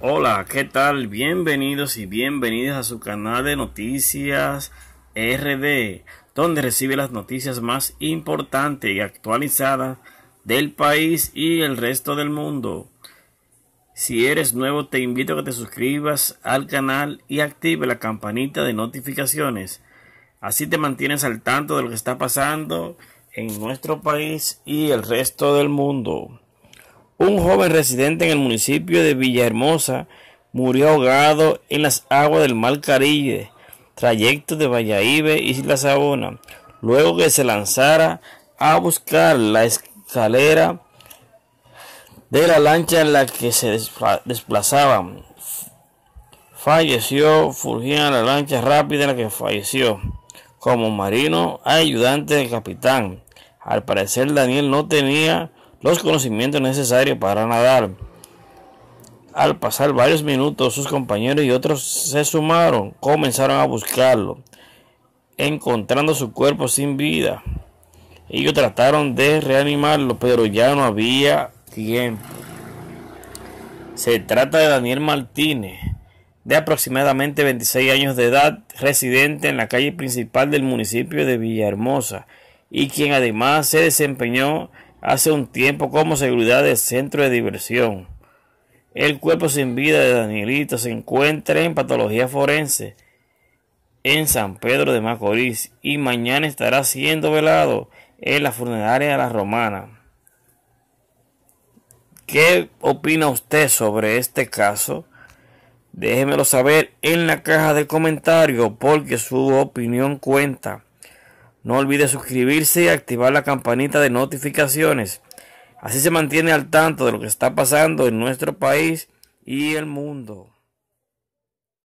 Hola, ¿qué tal? Bienvenidos y bienvenidas a su canal de noticias RD, donde recibe las noticias más importantes y actualizadas del país y el resto del mundo. Si eres nuevo, te invito a que te suscribas al canal y active la campanita de notificaciones. Así te mantienes al tanto de lo que está pasando en nuestro país y el resto del mundo. Un joven residente en el municipio de Villahermosa murió ahogado en las aguas del Mar Caribe, trayecto de Valladolid Isla Sabona, luego que se lanzara a buscar la escalera de la lancha en la que se desplazaban. Falleció, fugía la lancha rápida en la que falleció, como marino ayudante del capitán. Al parecer Daniel no tenía los conocimientos necesarios para nadar. Al pasar varios minutos, sus compañeros y otros se sumaron, comenzaron a buscarlo, encontrando su cuerpo sin vida. Ellos trataron de reanimarlo, pero ya no había tiempo. Se trata de Daniel Martínez, de aproximadamente 26 años de edad, residente en la calle principal del municipio de Villahermosa, y quien además se desempeñó hace un tiempo como seguridad del centro de diversión. El cuerpo sin vida de Danielito se encuentra en patología forense en San Pedro de Macorís y mañana estará siendo velado en la funeraria de la Romana. ¿Qué opina usted sobre este caso? Déjemelo saber en la caja de comentarios porque su opinión cuenta. No olvide suscribirse y activar la campanita de notificaciones. Así se mantiene al tanto de lo que está pasando en nuestro país y el mundo.